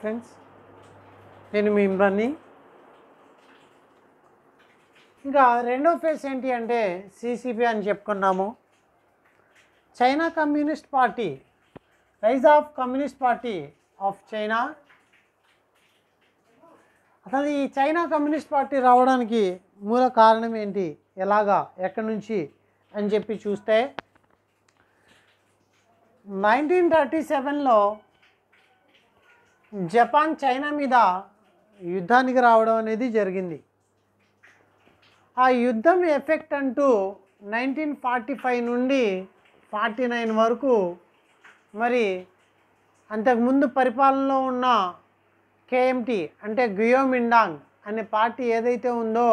friends నేను మీ ఇమ్రాన్ని ఇంకా రెండో ఫేస్ ఏంటి అంటే సిసిపి అని చెప్పుకున్నాము China communist party rise of communist party of China అసలు ఈ చైనా కమ్యూనిస్ట్ పార్టీ రావడానికి మూల కారణం ఏంటి ఎలాగా ఎక్కడి నుంచి అని చెప్పి చూస్తే నైన్టీన్ థర్టీ సెవెన్లో జపాన్ చైనా మీద యుద్ధానికి రావడం అనేది జరిగింది ఆ యుద్ధం ఎఫెక్ట్ అంటూ నైన్టీన్ ఫార్టీ ఫైవ్ నుండి ఫార్టీ నైన్ వరకు మరి అంతకుముందు పరిపాలనలో ఉన్న కేఎంటీ అంటే గుయోమిండాంగ్ అనే పార్టీ ఏదైతే ఉందో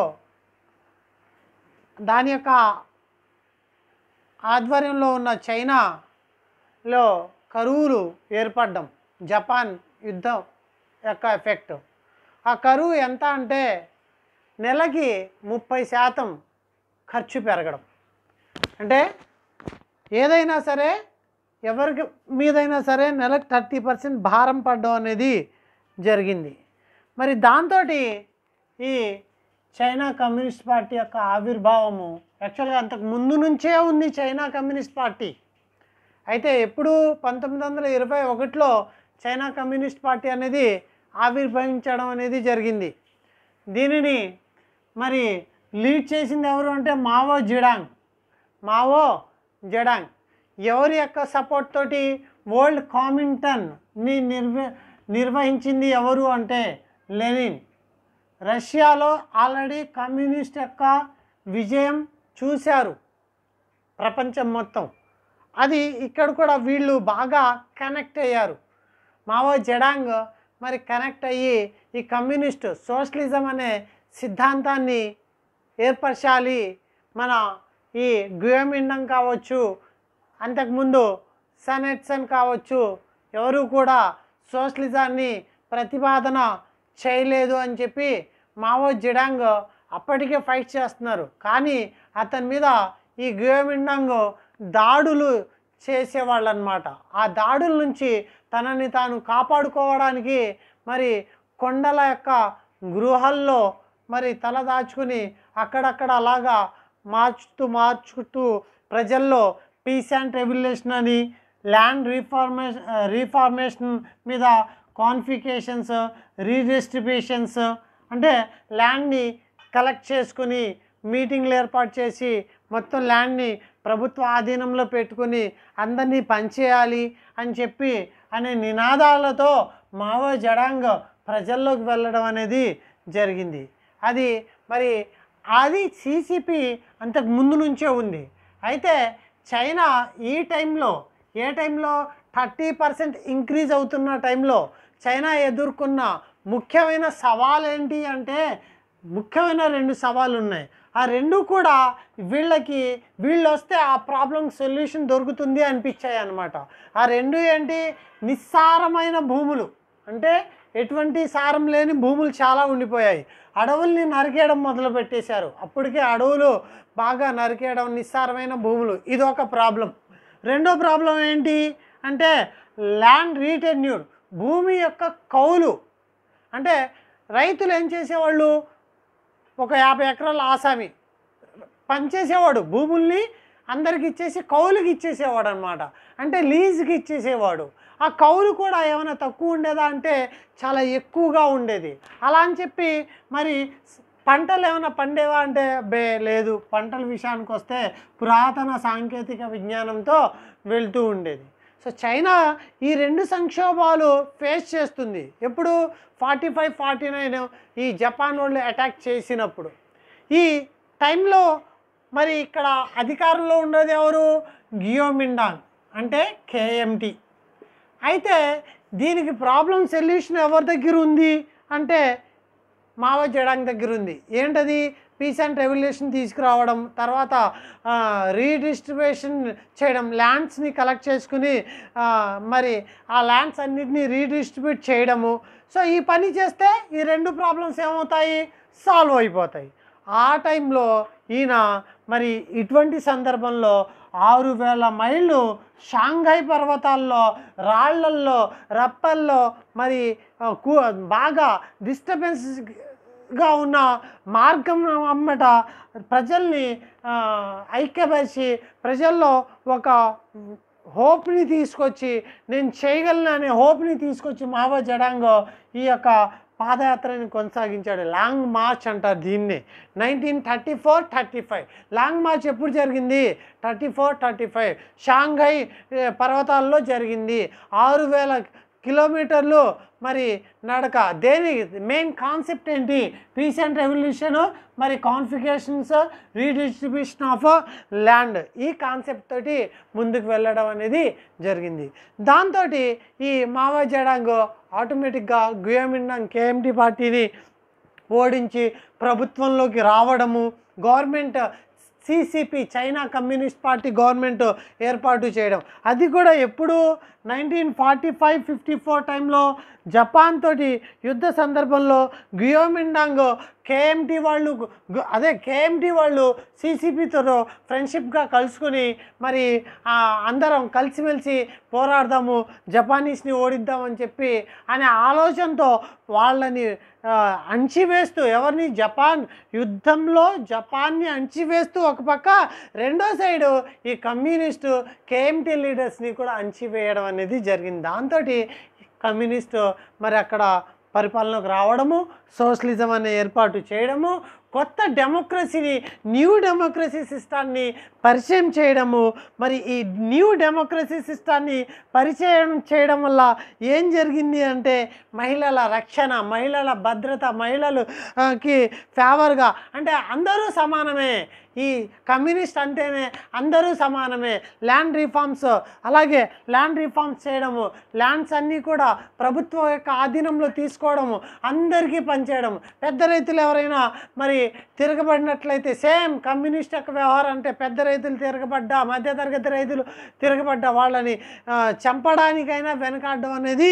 దాని యొక్క ఆధ్వర్యంలో ఉన్న చైనాలో కరువులు ఏర్పడడం జపాన్ యుద్ధం యొక్క ఎఫెక్ట్ ఆ కరువు ఎంత అంటే నెలకి ముప్పై శాతం ఖర్చు పెరగడం అంటే ఏదైనా సరే ఎవరికి మీదైనా సరే నెలకు థర్టీ పర్సెంట్ భారం పడడం అనేది జరిగింది మరి దాంతో ఈ చైనా కమ్యూనిస్ట్ పార్టీ యొక్క ఆవిర్భావము యాక్చువల్గా అంతకు ముందు నుంచే ఉంది చైనా కమ్యూనిస్ట్ పార్టీ అయితే ఎప్పుడు పంతొమ్మిది వందల ఇరవై ఒకటిలో చైనా కమ్యూనిస్ట్ పార్టీ అనేది ఆవిర్భవించడం అనేది జరిగింది దీనిని మరి లీడ్ చేసింది ఎవరు అంటే మావో జిడాంగ్ మావో జడాంగ్ ఎవరి యొక్క సపోర్ట్ తోటి వరల్డ్ కామింటన్ని నిర్వ నిర్వహించింది ఎవరు అంటే లెనిన్ రష్యాలో ఆల్రెడీ కమ్యూనిస్ట్ యొక్క విజయం చూశారు ప్రపంచం మొత్తం అది ఇక్కడ కూడా వీళ్ళు బాగా కనెక్ట్ అయ్యారు మావో జడాంగ్ మరి కనెక్ట్ అయ్యి ఈ కమ్యూనిస్టు సోషలిజం అనే సిద్ధాంతాన్ని ఏర్పరచాలి మన ఈ గ్యూమిండం కావచ్చు అంతకుముందు సెనెట్సన్ కావచ్చు ఎవరు కూడా సోషలిజాన్ని ప్రతిపాదన చేయలేదు అని చెప్పి మావో జిడాంగ్ అప్పటికే ఫైట్ చేస్తున్నారు కానీ అతని మీద ఈ గ్యూమిండంగ్ దాడులు చేసేవాళ్ళు అనమాట ఆ దాడుల నుంచి తనని తాను కాపాడుకోవడానికి మరి కొండల యొక్క గృహల్లో మరి తల దాచుకుని అక్కడక్కడ అలాగా మార్చుతూ మార్చుతూ ప్రజల్లో పీస్ అండ్ రెవల్యూషన్ అని ల్యాండ్ రీఫార్మేషన్ రీఫార్మేషన్ మీద కాన్ఫికేషన్స్ రీడిస్ట్రిబ్యూషన్స్ అంటే ల్యాండ్ని కలెక్ట్ చేసుకుని మీటింగ్లు ఏర్పాటు చేసి మొత్తం ల్యాండ్ని ప్రభుత్వ ఆధీనంలో పెట్టుకుని అందరినీ పనిచేయాలి అని చెప్పి అనే నినాదాలతో మావో జడాంగ్ ప్రజల్లోకి వెళ్ళడం అనేది జరిగింది అది మరి అది సీసీపీ అంతకు ముందు నుంచే ఉంది అయితే చైనా ఈ టైంలో ఏ టైంలో థర్టీ పర్సెంట్ ఇంక్రీజ్ అవుతున్న టైంలో చైనా ఎదుర్కొన్న ముఖ్యమైన సవాల్ ఏంటి అంటే ముఖ్యమైన రెండు సవాళ్ళు ఉన్నాయి ఆ రెండు కూడా వీళ్ళకి వీళ్ళు వస్తే ఆ ప్రాబ్లం సొల్యూషన్ దొరుకుతుంది అనిపించాయి అనమాట ఆ రెండు ఏంటి నిస్సారమైన భూములు అంటే ఎటువంటి సారం లేని భూములు చాలా ఉండిపోయాయి అడవుల్ని నరికేయడం మొదలు పెట్టేశారు అప్పటికే అడవులు బాగా నరికేయడం నిస్సారమైన భూములు ఇది ఒక ప్రాబ్లం రెండో ప్రాబ్లం ఏంటి అంటే ల్యాండ్ రీటెన్యూడ్ భూమి యొక్క కౌలు అంటే రైతులు ఏం చేసేవాళ్ళు ఒక యాభై ఎకరాల ఆసామి పనిచేసేవాడు భూముల్ని అందరికి ఇచ్చేసి కౌలుకి ఇచ్చేసేవాడు అనమాట అంటే లీజుకి ఇచ్చేసేవాడు ఆ కౌలు కూడా ఏమైనా తక్కువ ఉండేదా అంటే చాలా ఎక్కువగా ఉండేది అలా అని చెప్పి మరి పంటలు ఏమైనా పండేవా అంటే బే లేదు పంటల విషయానికి వస్తే పురాతన సాంకేతిక విజ్ఞానంతో వెళ్తూ ఉండేది సో చైనా ఈ రెండు సంక్షోభాలు ఫేస్ చేస్తుంది ఎప్పుడు ఫార్టీ ఫైవ్ ఫార్టీ నైన్ ఈ జపాన్ వాళ్ళు అటాక్ చేసినప్పుడు ఈ టైంలో మరి ఇక్కడ అధికారంలో ఉన్నది ఎవరు గియోమిండాన్ అంటే కేఎంటి అయితే దీనికి ప్రాబ్లం సొల్యూషన్ ఎవరి దగ్గర ఉంది అంటే మావో జడాంగ్ దగ్గర ఉంది ఏంటది పీస్ అండ్ రెవల్యూషన్ తీసుకురావడం తర్వాత రీడిస్ట్రిబ్యూషన్ చేయడం ల్యాండ్స్ని కలెక్ట్ చేసుకుని మరి ఆ ల్యాండ్స్ అన్నిటినీ రీడిస్ట్రిబ్యూట్ చేయడము సో ఈ పని చేస్తే ఈ రెండు ప్రాబ్లమ్స్ ఏమవుతాయి సాల్వ్ అయిపోతాయి ఆ టైంలో ఈయన మరి ఇటువంటి సందర్భంలో ఆరు వేల మైళ్ళు షాంఘై పర్వతాల్లో రాళ్లల్లో రప్పల్లో మరి బాగా డిస్టర్బెన్స్ గా ఉన్న మార్గం అమ్మట ప్రజల్ని ఐక్యపరిచి ప్రజల్లో ఒక హోప్ని తీసుకొచ్చి నేను చేయగలను అనే హోప్ని తీసుకొచ్చి మావో జడాంగో ఈ యొక్క పాదయాత్రని కొనసాగించాడు లాంగ్ మార్చ్ అంటారు దీన్ని nineteen thirty four thirty five long march ఎప్పుడు జరిగింది thirty four thirty five Shanghai పర్వతాల్లో జరిగింది ఆరు వేల కిలోమీటర్లు మరి నడక దేని మెయిన్ కాన్సెప్ట్ ఏంటి పీస్ అండ్ రెవల్యూషన్ మరి కాన్ఫిగరేషన్స్ రీడిస్ట్రిబ్యూషన్ ఆఫ్ ల్యాండ్ ఈ కాన్సెప్ట్ తోటి ముందుకు వెళ్ళడం అనేది జరిగింది దాంతో ఈ మావో జడాంగ్ ఆటోమేటిక్గా గుయోమిండాంగ్ కేఎండి పార్టీని ఓడించి ప్రభుత్వంలోకి రావడము government CCP China communist party government ఏర్పాటు చేయడం అది కూడా ఎప్పుడు nineteen forty five fifty four టైంలో జపాన్ తోటి యుద్ధ సందర్భంలో గియోమిండాంగ్ కేఎంటీ వాళ్ళు అదే కేఎంటీ వాళ్ళు సీసీపీతో ఫ్రెండ్షిప్గా కలుసుకుని మరి అందరం కలిసిమెలిసి పోరాడదాము జపానీస్ని ఓడిద్దామని చెప్పి అనే ఆలోచనతో వాళ్ళని అంచివేస్తూ ఎవరిని జపాన్ యుద్ధంలో జపాన్ని అంచివేస్తూ ఒక పక్క రెండో సైడు ఈ కమ్యూనిస్టు కేఎంటీ లీడర్స్ని కూడా అంచివేయడం అనేది జరిగింది దాంతో కమ్యూనిస్ట్ మరి అక్కడ పరిపాలనకు రావడము సోషలిజం అనే ఏర్పాటు చేయడము కొత్త డెమోక్రసీని న్యూ డెమోక్రసీ సిస్టాన్ని పరిచయం చేయడము మరి ఈ న్యూ డెమోక్రసీ సిస్టాన్ని పరిచయం చేయడం వల్ల ఏం జరిగింది అంటే మహిళల రక్షణ మహిళల భద్రత మహిళలుకి ఫేవర్గా అంటే అందరూ సమానమే ఈ కమ్యూనిస్ట్ అంటేనే అందరూ సమానమే ల్యాండ్ రిఫార్మ్స్ అలాగే ల్యాండ్ రిఫార్మ్స్ చేయడము ల్యాండ్స్ అన్నీ కూడా ప్రభుత్వం యొక్క ఆధీనంలో తీసుకోవడము అందరికీ పనిచేయడం పెద్ద రైతులు ఎవరైనా మరి తిరగబడినట్లయితే సేమ్ కమ్యూనిస్ట్ యొక్క వ్యవహారం అంటే పెద్ద రైతులు తిరగబడ్డా మధ్యతరగతి రైతులు తిరగబడ్డా వాళ్ళని చంపడానికైనా వెనకాడడం అనేది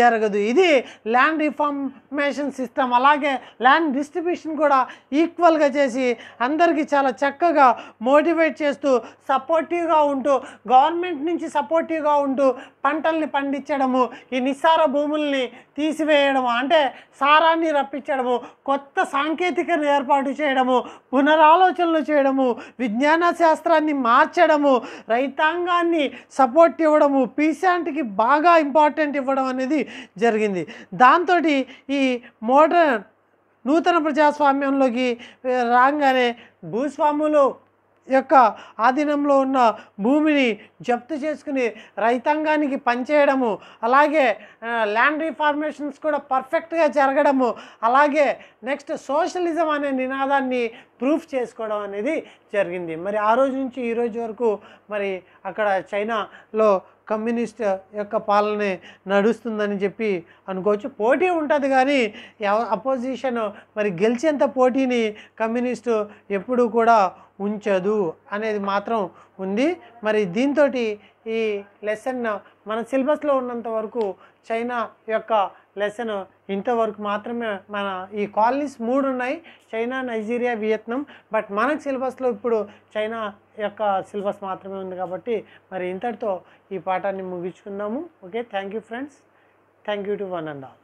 జరగదు ఇది ల్యాండ్ రిఫార్మేషన్ సిస్టమ్ అలాగే ల్యాండ్ డిస్ట్రిబ్యూషన్ కూడా ఈక్వల్గా చేసి అందరికీ చాలా చక్కగా మోటివేట్ చేస్తూ సపోర్టివ్గా ఉంటూ గవర్నమెంట్ నుంచి సపోర్టివ్గా ఉంటూ పంటల్ని పండించడము ఈ నిస్సార భూముల్ని తీసివేయడము అంటే సారాన్ని రప్పించడము కొత్త సాంకేతికను ఏర్పాటు చేయడము పునరాలోచనలు చేయడము విజ్ఞాన శాస్త్రాన్ని మార్చడము రైతాంగాన్ని సపోర్ట్ ఇవ్వడము పీశాంట్కి బాగా ఇంపార్టెంట్ ఇవ్వడం అనేది జరిగింది దాంతో ఈ మోడర్న్ నూతన ప్రజాస్వామ్యంలోకి రాగానే భూస్వాములు యొక్క ఆధీనంలో ఉన్న భూమిని జప్తు చేసుకుని రైతాంగానికి పనిచేయడము అలాగే ల్యాండ్ రీఫార్మేషన్స్ కూడా పర్ఫెక్ట్గా జరగడము అలాగే నెక్స్ట్ సోషలిజం అనే నినాదాన్ని ప్రూఫ్ చేసుకోవడం అనేది జరిగింది మరి ఆ రోజు నుంచి ఈ రోజు వరకు మరి అక్కడ చైనాలో కమ్యూనిస్ట్ యొక్క పాలనే నడుస్తుందని చెప్పి అనుకోవచ్చు పోటీ ఉంటుంది కానీ అపోజిషన్ మరి గెలిచేంత పోటీని కమ్యూనిస్టు ఎప్పుడూ కూడా ఉంచదు అనేది మాత్రం ఉంది మరి దీంతో ఈ లెసన్ మన సిలబస్లో ఉన్నంత వరకు చైనా యొక్క లెసన్ ఇంతవరకు మాత్రమే మన ఈ కాలనీస్ మూడు ఉన్నాయి చైనా నైజీరియా వియత్నాం బట్ మన సిలబస్లో ఇప్పుడు చైనా యొక్క సిలబస్ మాత్రమే ఉంది కాబట్టి మరి ఇంతటితో ఈ పాఠాన్ని ముగించుకుందాము okay thank you friends thank you to one and all